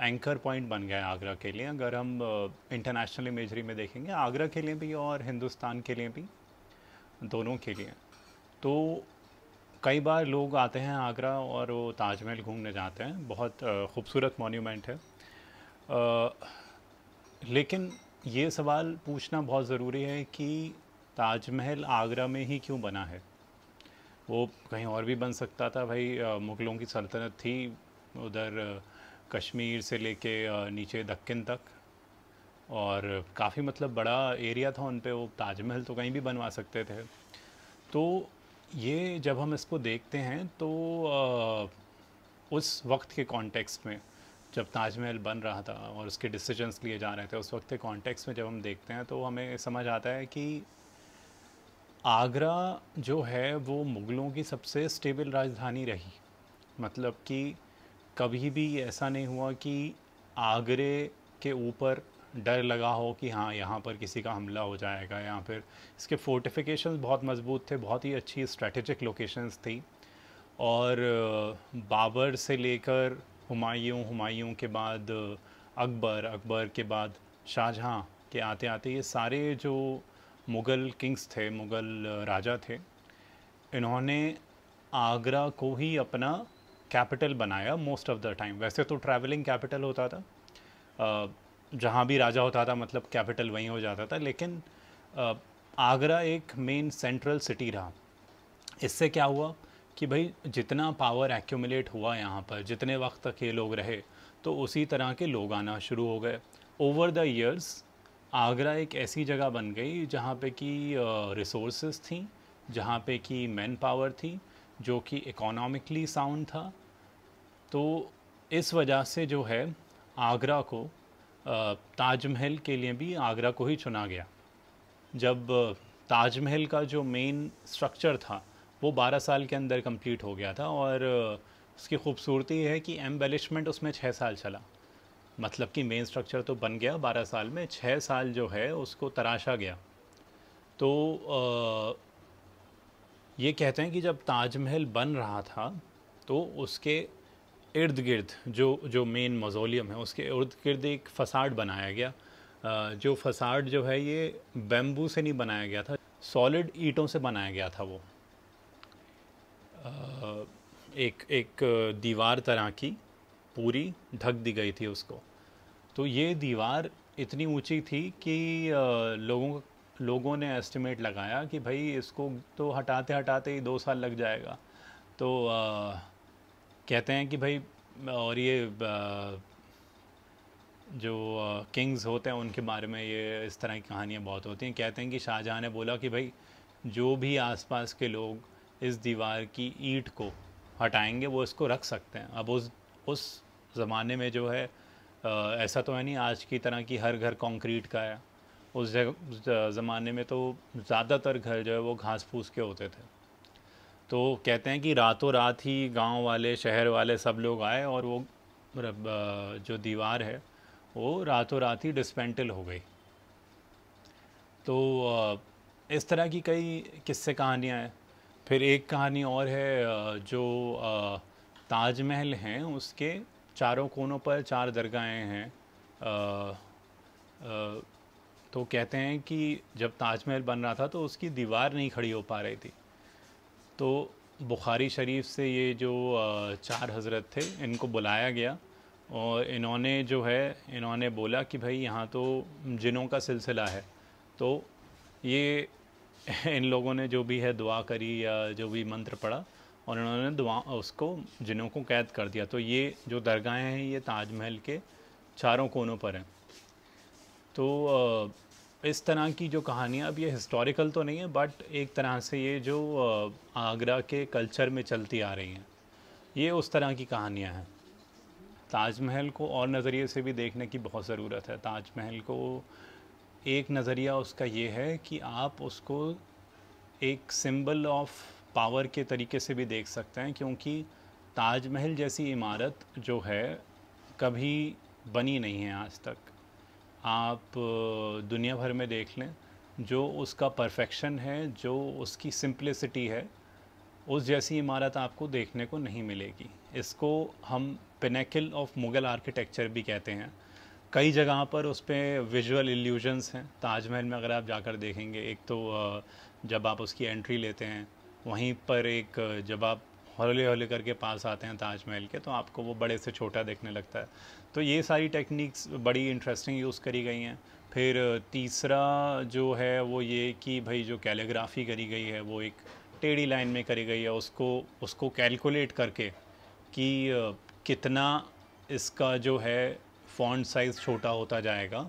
एंकर पॉइंट बन गया है आगरा के लिए अगर हम इंटरनेशनल इमेजरी में देखेंगे आगरा के लिए भी और हिंदुस्तान के लिए भी दोनों के लिए तो कई बार लोग आते हैं आगरा और वो ताजमहल घूमने जाते हैं बहुत खूबसूरत मॉन्यूमेंट है आ, लेकिन ये सवाल पूछना बहुत ज़रूरी है कि ताजमहल आगरा में ही क्यों बना है वो कहीं और भी बन सकता था भाई मुग़लों की सल्तनत थी उधर कश्मीर से लेके नीचे दक्कन तक और काफ़ी मतलब बड़ा एरिया था उन पर वो ताजमहल तो कहीं भी बनवा सकते थे तो ये जब हम इसको देखते हैं तो उस वक्त के कॉन्टेक्स्ट में जब ताजमहल बन रहा था और उसके डिसीजंस लिए जा रहे थे उस वक्त के कॉन्टेक्स्ट में जब हम देखते हैं तो हमें समझ आता है कि आगरा जो है वो मुग़लों की सबसे स्टेबल राजधानी रही मतलब कि कभी भी ऐसा नहीं हुआ कि आगरे के ऊपर डर लगा हो कि हाँ यहाँ पर किसी का हमला हो जाएगा या फिर इसके फोर्टिफिकेशंस बहुत मज़बूत थे बहुत ही अच्छी स्ट्रेटेजिक लोकेशंस थी और बाबर से लेकर हुमायूं हुमायूं के बाद अकबर अकबर के बाद शाहजहाँ के आते आते ये सारे जो मुग़ल किंग्स थे मुग़ल राजा थे इन्होंने आगरा को ही अपना कैपिटल बनाया मोस्ट ऑफ़ द टाइम वैसे तो ट्रैवलिंग कैपिटल होता था जहाँ भी राजा होता था मतलब कैपिटल वहीं हो जाता था लेकिन आगरा एक मेन सेंट्रल सिटी रहा इससे क्या हुआ कि भाई जितना पावर एक्यूमुलेट हुआ यहाँ पर जितने वक्त तक ये लोग रहे तो उसी तरह के लोग आना शुरू हो गए ओवर द ईयर्स आगरा एक ऐसी जगह बन गई जहाँ पे कि रिसोर्स थी जहाँ पे कि मैन पावर थी जो कि इकोनॉमिकली साउंड था तो इस वजह से जो है आगरा को ताजमहल के लिए भी आगरा को ही चुना गया जब ताजमहल का जो मेन स्ट्रक्चर था वो 12 साल के अंदर कंप्लीट हो गया था और उसकी खूबसूरती है कि एम्बेलिशमेंट उसमें छः साल चला मतलब कि मेन स्ट्रक्चर तो बन गया बारह साल में छः साल जो है उसको तराशा गया तो आ, ये कहते हैं कि जब ताजमहल बन रहा था तो उसके इर्द गिर्द जो जो मेन मजोलियम है उसके इर्द गिर्द एक फसाड बनाया गया आ, जो फसाड जो है ये बेम्बू से नहीं बनाया गया था सॉलिड ईटों से बनाया गया था वो एक एक दीवार तरह की पूरी ढक दी गई थी उसको तो ये दीवार इतनी ऊंची थी कि लोगों लोगों ने एस्टिमेट लगाया कि भाई इसको तो हटाते हटाते ही दो साल लग जाएगा तो आ, कहते हैं कि भाई और ये आ, जो किंग्स होते हैं उनके बारे में ये इस तरह की कहानियाँ बहुत होती हैं कहते हैं कि शाहजहाँ ने बोला कि भाई जो भी आसपास के लोग इस दीवार की ईट को हटाएंगे वो इसको रख सकते हैं अब उस उस ज़माने में जो है ऐसा तो है नहीं आज की तरह की हर घर कंक्रीट का है उस ज़माने में तो ज़्यादातर घर जो है वो घास फूस के होते थे तो कहते हैं कि रातों रात ही गांव वाले शहर वाले सब लोग आए और वो जो दीवार है वो रातों रात ही डिस्पेंटल हो गई तो इस तरह की कई किस्से कहानियाँ हैं फिर एक कहानी और है जो ताजमहल हैं उसके चारों कोनों पर चार दरगाहें हैं आ, आ, तो कहते हैं कि जब ताजमहल बन रहा था तो उसकी दीवार नहीं खड़ी हो पा रही थी तो बुखारी शरीफ से ये जो चार हज़रत थे इनको बुलाया गया और इन्होंने जो है इन्होंने बोला कि भाई यहाँ तो जिनों का सिलसिला है तो ये इन लोगों ने जो भी है दुआ करी या जो भी मंत्र पढ़ा और इन्होंने दुआ उसको जिनों को कैद कर दिया तो ये जो दरगाहें हैं ये ताजमहल के चारों कोनों पर हैं तो इस तरह की जो कहानियाँ अब ये हिस्टोरिकल तो नहीं है बट एक तरह से ये जो आगरा के कल्चर में चलती आ रही हैं ये उस तरह की कहानियाँ हैं ताजमहल को और नज़रिए से भी देखने की बहुत ज़रूरत है ताजमहल को एक नज़रिया उसका ये है कि आप उसको एक सिंबल ऑफ़ पावर के तरीके से भी देख सकते हैं क्योंकि ताजमहल जैसी इमारत जो है कभी बनी नहीं है आज तक आप दुनिया भर में देख लें जो उसका परफेक्शन है जो उसकी सिंप्लिसिटी है उस जैसी इमारत आपको देखने को नहीं मिलेगी इसको हम पिनेकल ऑफ मुग़ल आर्किटेक्चर भी कहते हैं कई जगह पर उस पर विजुअल इल्यूजन्स हैं ताजमहल में अगर आप जाकर देखेंगे एक तो जब आप उसकी एंट्री लेते हैं वहीं पर एक जब आप हौले हौले करके पास आते हैं ताजमहल के तो आपको वो बड़े से छोटा देखने लगता है तो ये सारी टेक्निक्स बड़ी इंटरेस्टिंग यूज़ करी गई हैं फिर तीसरा जो है वो ये कि भाई जो कैलीग्राफी करी गई है वो एक टेढ़ी लाइन में करी गई है उसको उसको कैलकुलेट करके कि कितना इसका जो है फ़ॉन्ट साइज़ छोटा होता जाएगा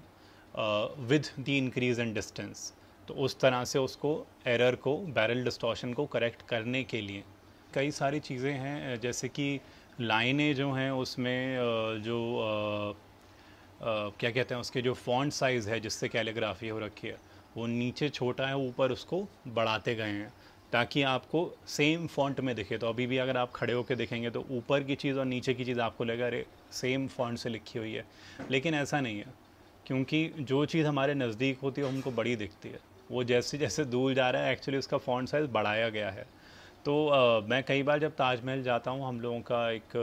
with the increase in distance तो उस तरह से उसको एरर को बैरल डिस्टॉशन को करेक्ट करने के लिए कई सारी चीज़ें हैं जैसे कि लाइनें जो हैं उसमें जो आ, आ, क्या कहते हैं उसके जो फॉन्ट साइज़ है जिससे कैलीग्राफी हो रखी है वो नीचे छोटा है ऊपर उसको बढ़ाते गए हैं ताकि आपको सेम फॉन्ट में दिखे तो अभी भी अगर आप खड़े होकर देखेंगे तो ऊपर की चीज़ और नीचे की चीज़ आपको लगेगा अरे सेम फॉन्ट से लिखी हुई है लेकिन ऐसा नहीं है क्योंकि जो चीज़ हमारे नज़दीक होती है हमको बड़ी दिखती है वो जैसे जैसे दूर जा रहा है एक्चुअली उसका फ़ॉन्ट साइज़ बढ़ाया गया है तो आ, मैं कई बार जब ताजमहल जाता हूँ हम लोगों का एक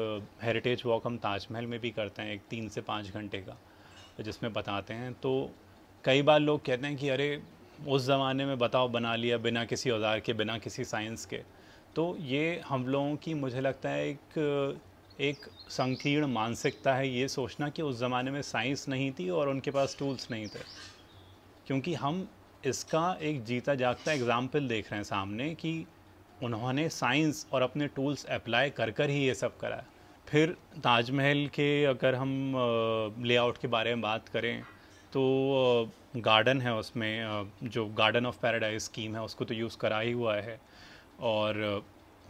हेरिटेज वॉक हम ताजमहल में भी करते हैं एक तीन से पाँच घंटे का जिसमें बताते हैं तो कई बार लोग कहते हैं कि अरे उस ज़माने में बताओ बना लिया बिना किसी औजार के बिना किसी साइंस के तो ये हम लोगों की मुझे लगता है एक एक संकीर्ण मानसिकता है ये सोचना कि उस ज़माने में साइंस नहीं थी और उनके पास टूल्स नहीं थे क्योंकि हम इसका एक जीता जागता एग्ज़ाम्पल देख रहे हैं सामने कि उन्होंने साइंस और अपने टूल्स अप्लाई कर कर ही ये सब करा फिर ताजमहल के अगर हम लेआउट के बारे में बात करें तो गार्डन है उसमें जो गार्डन ऑफ पैराडाइज स्कीम है उसको तो यूज़ करा ही हुआ है और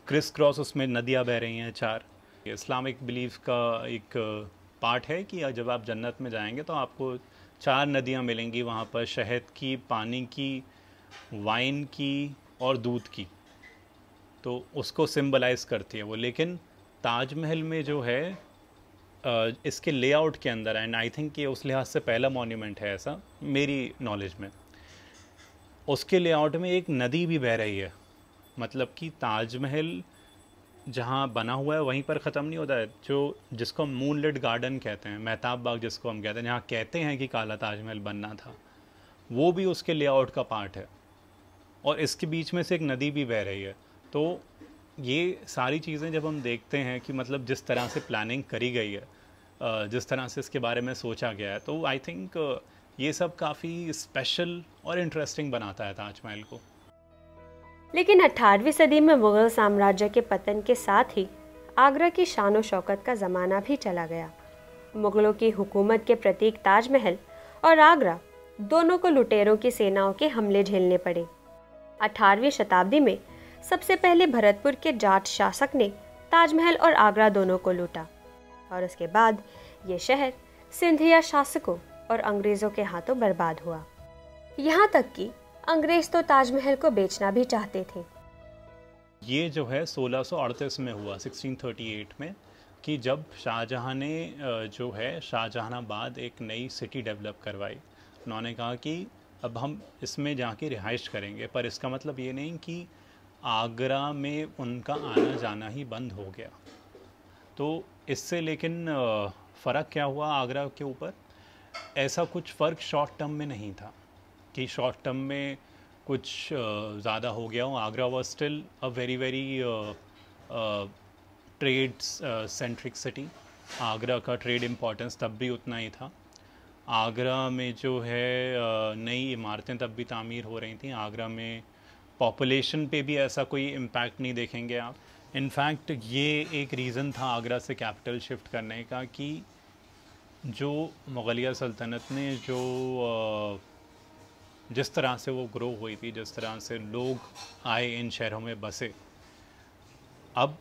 क्रिस क्रॉस उसमें नदियाँ बह रही हैं चार इस्लामिक बिलीफ का एक पार्ट है कि जब आप जन्नत में जाएंगे तो आपको चार नदियाँ मिलेंगी वहाँ पर शहद की पानी की वाइन की और दूध की तो उसको सिम्बलाइज़ करती है वो लेकिन ताजमहल में जो है इसके लेआउट के अंदर एंड आई थिंक ये उस लिहाज से पहला मॉन्यूमेंट है ऐसा मेरी नॉलेज में उसके लेआउट में एक नदी भी बह रही है मतलब कि ताजमहल जहाँ बना हुआ है वहीं पर ख़त्म नहीं होता है जो जिसको हम लिट गार्डन कहते हैं मेहताब बाग जिसको हम कहते हैं जहाँ कहते हैं कि काला ताजमहल बनना था वो भी उसके लेआउट का पार्ट है और इसके बीच में से एक नदी भी बह रही है तो ये सारी चीज़ें जब हम देखते हैं कि मतलब जिस तरह से प्लानिंग करी गई है जिस तरह से इसके बारे में सोचा गया है तो आई थिंक ये सब काफ़ी स्पेशल और इंटरेस्टिंग बनाता है ताजमहल को लेकिन 18वीं सदी में मुगल साम्राज्य के पतन के साथ ही आगरा की शान व शौकत का ज़माना भी चला गया मुगलों की हुकूमत के प्रतीक ताजमहल और आगरा दोनों को लुटेरों की सेनाओं के हमले झेलने पड़े 18वीं शताब्दी में सबसे पहले भरतपुर के जाट शासक ने ताजमहल और आगरा दोनों को लूटा और उसके बाद ये शहर सिंधिया शासकों और अंग्रेज़ों के हाथों बर्बाद हुआ यहाँ तक कि अंग्रेज तो ताजमहल को बेचना भी चाहते थे ये जो है 1638 में हुआ 1638 में कि जब शाहजहाँ ने जो है शाहजहानाबाद एक नई सिटी डेवलप करवाई उन्होंने कहा कि अब हम इसमें जाके रिहाइश करेंगे पर इसका मतलब ये नहीं कि आगरा में उनका आना जाना ही बंद हो गया तो इससे लेकिन फ़र्क क्या हुआ आगरा के ऊपर ऐसा कुछ फ़र्क शॉर्ट टर्म में नहीं था कि शॉर्ट टर्म में कुछ ज़्यादा हो गया हूँ Agra was still a very very trade centric city Agra का ट्रेड इम्पोर्टेंस तब भी उतना ही था आगरा में जो है नई इमारतें तब भी तामीर हो रही थी आगरा में पॉपुलेशन पे भी ऐसा कोई इम्पैक्ट नहीं देखेंगे आप इनफैक्ट ये एक रीज़न था आगरा से कैपिटल शिफ्ट करने का कि जो मुग़लिया सल्तनत ने जो जिस तरह से वो ग्रो हुई थी जिस तरह से लोग आए इन शहरों में बसे अब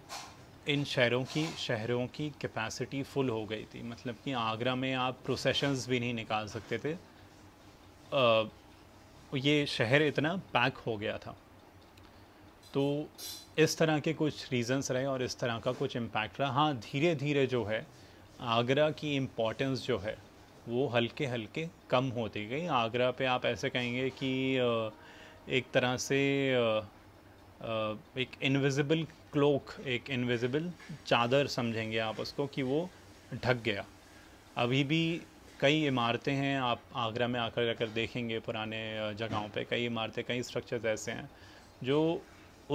इन शहरों की शहरों की कैपेसिटी फुल हो गई थी मतलब कि आगरा में आप प्रोसेशंस भी नहीं निकाल सकते थे आ, ये शहर इतना पैक हो गया था तो इस तरह के कुछ रीज़न्स रहे और इस तरह का कुछ इम्पैक्ट रहा हाँ धीरे धीरे जो है आगरा की इम्पोर्टेंस जो है वो हल्के हल्के कम होती गई आगरा पे आप ऐसे कहेंगे कि एक तरह से एक इनविजिबल क्लोक एक इनविजिबल चादर समझेंगे आप उसको कि वो ढक गया अभी भी कई इमारतें हैं आप आगरा में आकर जाकर देखेंगे पुराने जगहों पे कई इमारतें कई स्ट्रक्चर्स ऐसे हैं जो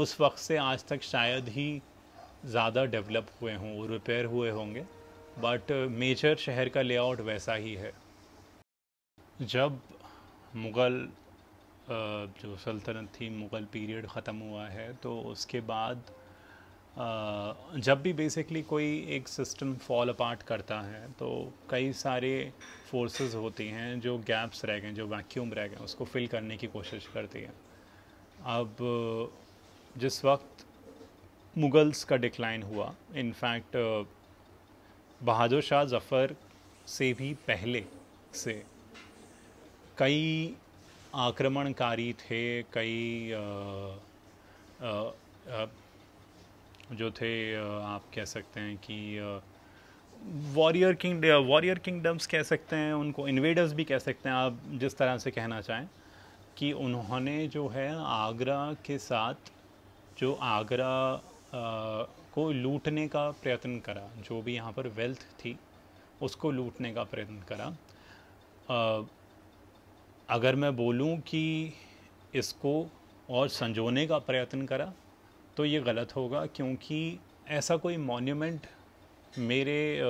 उस वक्त से आज तक शायद ही ज़्यादा डेवलप हुए हों रिपेयर हुए होंगे बट मेजर uh, शहर का लेआउट वैसा ही है जब मुग़ल uh, जो सल्तनत थी मुग़ल पीरियड ख़त्म हुआ है तो उसके बाद uh, जब भी बेसिकली कोई एक सिस्टम फॉल अपार्ट करता है तो कई सारे फोर्सेस होती हैं जो गैप्स रह गए जो वैक्यूम रह गए उसको फिल करने की कोशिश करती हैं अब जिस वक्त मुग़ल्स का डिक्लाइन हुआ इनफैक्ट बहादुर शाह ज़फ़र से भी पहले से कई आक्रमणकारी थे कई आ, आ, आ, जो थे आप कह सकते हैं कि वॉरियर किंग वॉरियर किंगडम्स कह सकते हैं उनको इन्वेडर्स भी कह सकते हैं आप जिस तरह से कहना चाहें कि उन्होंने जो है आगरा के साथ जो आगरा को लूटने का प्रयत्न करा जो भी यहाँ पर वेल्थ थी उसको लूटने का प्रयत्न करा आ, अगर मैं बोलूँ कि इसको और संजोने का प्रयत्न करा तो ये गलत होगा क्योंकि ऐसा कोई मॉन्यूमेंट मेरे आ,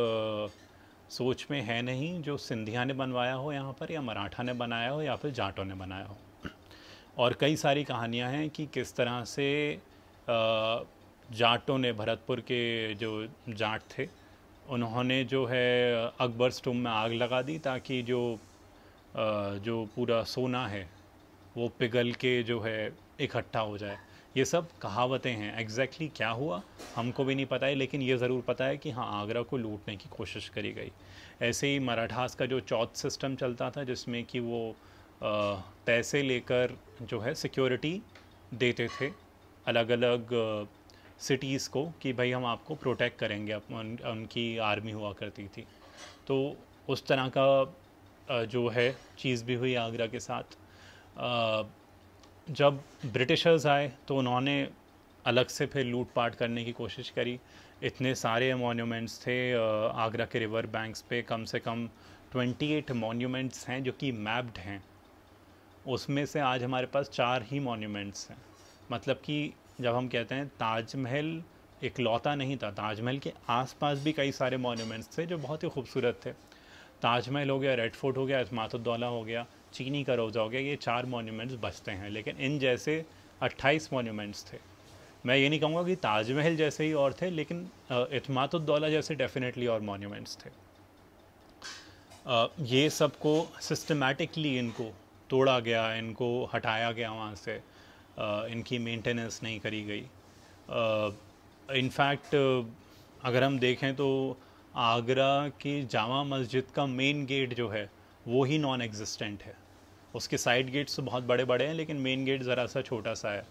सोच में है नहीं जो सिंधिया ने बनवाया हो यहाँ पर या मराठा ने बनाया हो या फिर जाटों ने बनाया हो और कई सारी कहानियाँ हैं कि किस तरह से आ, जाटों ने भरतपुर के जो जाट थे उन्होंने जो है अकबर स्टोम में आग लगा दी ताकि जो जो पूरा सोना है वो पिघल के जो है इकट्ठा हो जाए ये सब कहावतें हैं एग्जैक्टली exactly क्या हुआ हमको भी नहीं पता है लेकिन ये ज़रूर पता है कि हाँ आगरा को लूटने की कोशिश करी गई ऐसे ही मराठास का जो चौथ सिस्टम चलता था जिसमें कि वो पैसे लेकर जो है सिक्योरिटी देते थे अलग अलग सिटीज़ को कि भाई हम आपको प्रोटेक्ट करेंगे अप, उन, उनकी आर्मी हुआ करती थी तो उस तरह का जो है चीज़ भी हुई आगरा के साथ जब ब्रिटिशर्स आए तो उन्होंने अलग से फिर लूटपाट करने की कोशिश करी इतने सारे मोन्यूमेंट्स थे आगरा के रिवर बैंक्स पे कम से कम 28 मोन्यूमेंट्स हैं जो कि मैप्ड हैं उसमें से आज हमारे पास चार ही मोन्यूमेंट्स हैं मतलब कि जब हम कहते हैं ताजमहल इकलौता नहीं था ताजमहल के आसपास भी कई सारे मॉन्यूमेंट्स थे जो बहुत ही खूबसूरत थे ताजमहल हो गया रेड फोर्ट हो गया इसमातुद्दौला हो गया चीनी का रोज़ा हो गया ये चार मॉन्यूमेंट्स बचते हैं लेकिन इन जैसे अट्ठाईस मॉन्यूमेंट्स थे मैं ये नहीं कहूँगा कि ताजमहल जैसे ही और थे लेकिन इतमातुद्दौला जैसे डेफिनेटली और मॉन्यूमेंट्स थे आ, ये सबको सिस्टमेटिकली इनको तोड़ा गया इनको हटाया गया वहाँ से इनकी मेंटेनेंस नहीं करी गई इनफैक्ट अगर हम देखें तो आगरा की जामा मस्जिद का मेन गेट जो है वो ही नॉन एग्जिस्टेंट है उसके साइड गेट्स तो बहुत बड़े बड़े हैं लेकिन मेन गेट ज़रा सा छोटा सा है uh,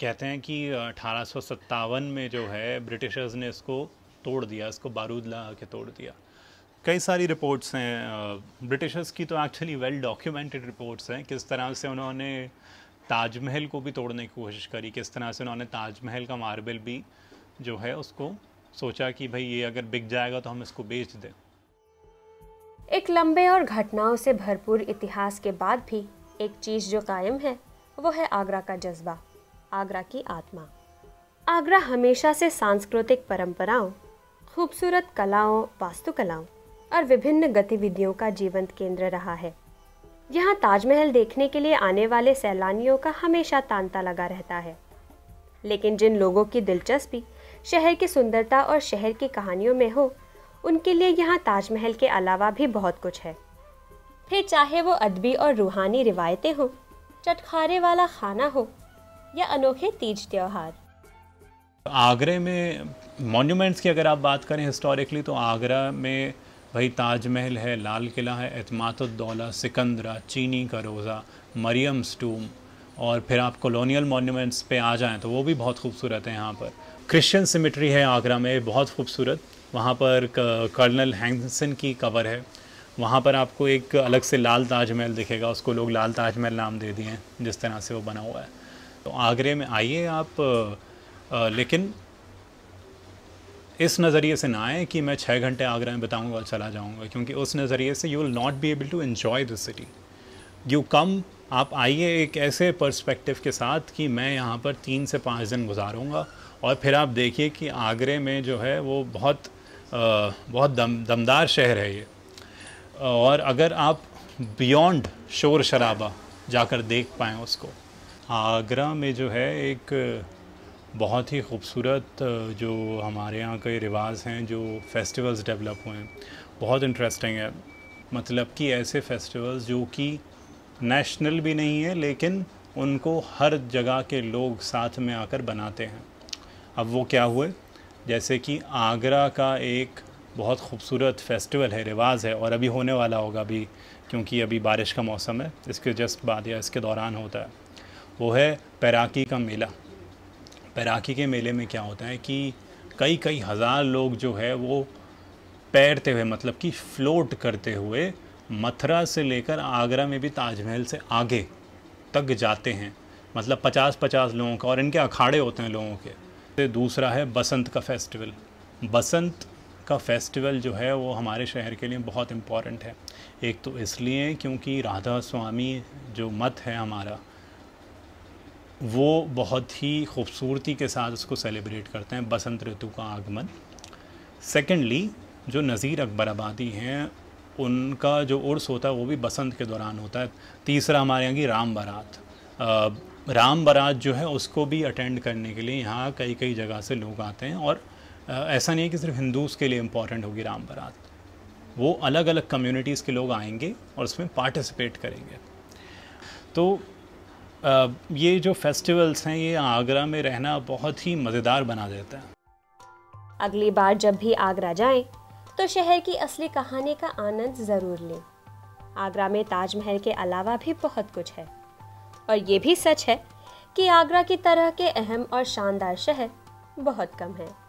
कहते हैं कि अठारह में जो है ब्रिटिशर्स ने इसको तोड़ दिया इसको बारूद ला के तोड़ दिया कई सारी रिपोर्ट्स हैं ब्रिटिशर्स की तो एक्चुअली वेल डॉक्यूमेंटेड रिपोर्ट्स हैं किस तरह से उन्होंने ताजमहल को भी तोड़ने की कोशिश करी किस तरह से उन्होंने ताजमहल का मार्बल भी जो है उसको सोचा कि भाई ये अगर बिक जाएगा तो हम इसको बेच दें एक लंबे और घटनाओं से भरपूर इतिहास के बाद भी एक चीज़ जो कायम है वो है आगरा का जज्बा आगरा की आत्मा आगरा हमेशा से सांस्कृतिक परंपराओं खूबसूरत कलाओं वास्तुकलाओं और विभिन्न गतिविधियों का जीवंत केंद्र रहा है यहाँ ताजमहल देखने के लिए आने वाले सैलानियों का हमेशा तांता लगा रहता है लेकिन जिन लोगों की दिलचस्पी शहर की सुंदरता और शहर की कहानियों में हो उनके लिए यहाँ ताजमहल के अलावा भी बहुत कुछ है फिर चाहे वो अदबी और रूहानी रिवायतें हों चटखारे वाला खाना हो या अनोखे तीज त्यौहार आगरे में मॉन्यूमेंट्स की अगर आप बात करें हिस्टोरिकली तो आगरा में भाई ताजमहल है लाल किला है अतमातुद्दौला सिकंदरा चीनी का रोज़ा मरियम स्टूम और फिर आप कॉलोनियल मोन्यूमेंट्स पे आ जाएं तो वो भी बहुत खूबसूरत है यहाँ पर क्रिश्चियन सिमिट्री है आगरा में बहुत खूबसूरत वहाँ पर कर्नल हैंगसन की कवर है वहाँ पर आपको एक अलग से लाल ताजमहल दिखेगा उसको लोग लाल ताजमहल नाम दे दिए हैं जिस तरह से वो बना हुआ है तो आगरे में आइए आप आ, लेकिन इस नज़रिए से ना आए कि मैं छः घंटे आगरा में बताऊँगा और चला जाऊँगा क्योंकि उस नज़रिए से you will not be able to enjoy this city you come आप आइए एक ऐसे पर्सपेक्टिव के साथ कि मैं यहाँ पर तीन से पाँच दिन गुजारूँगा और फिर आप देखिए कि आगरे में जो है वो बहुत आ, बहुत दम दमदार शहर है ये और अगर आप बियॉन्ड शोर शराबा जाकर देख पाएँ उसको आगरा में जो है एक बहुत ही खूबसूरत जो हमारे यहाँ के रिवाज हैं जो फेस्टिवल्स डेवलप हुए हैं बहुत इंटरेस्टिंग है मतलब कि ऐसे फेस्टिवल्स जो कि नेशनल भी नहीं है लेकिन उनको हर जगह के लोग साथ में आकर बनाते हैं अब वो क्या हुए जैसे कि आगरा का एक बहुत खूबसूरत फेस्टिवल है रिवाज है और अभी होने वाला होगा अभी क्योंकि अभी बारिश का मौसम है इसके जस्ट बाद या इसके दौरान होता है वो है पैराकी का मेला तैराकी के मेले में क्या होता है कि कई कई हज़ार लोग जो है वो तैरते हुए मतलब कि फ्लोट करते हुए मथुरा से लेकर आगरा में भी ताजमहल से आगे तक जाते हैं मतलब पचास पचास लोगों का और इनके अखाड़े होते हैं लोगों के दूसरा है बसंत का फेस्टिवल बसंत का फेस्टिवल जो है वो हमारे शहर के लिए बहुत इम्पॉर्टेंट है एक तो इसलिए क्योंकि राधा स्वामी जो मत है हमारा वो बहुत ही खूबसूरती के साथ उसको सेलिब्रेट करते हैं बसंत ऋतु का आगमन सेकेंडली जो नज़ीर अकबर आबादी हैं उनका जो उर्स होता है वो भी बसंत के दौरान होता है तीसरा हमारे यहाँ की राम बारात राम बारात जो है उसको भी अटेंड करने के लिए यहाँ कई कई जगह से लोग आते हैं और ऐसा नहीं है कि सिर्फ हिंदूज़ के लिए इम्पॉर्टेंट होगी राम बारात वो अलग अलग कम्युनिटीज़ के लोग आएंगे और उसमें पार्टिसिपेट करेंगे तो ये जो फेस्टिवल्स हैं ये आगरा में रहना बहुत ही मज़ेदार बना देता है अगली बार जब भी आगरा जाएं तो शहर की असली कहानी का आनंद ज़रूर लें आगरा में ताजमहल के अलावा भी बहुत कुछ है और ये भी सच है कि आगरा की तरह के अहम और शानदार शहर बहुत कम हैं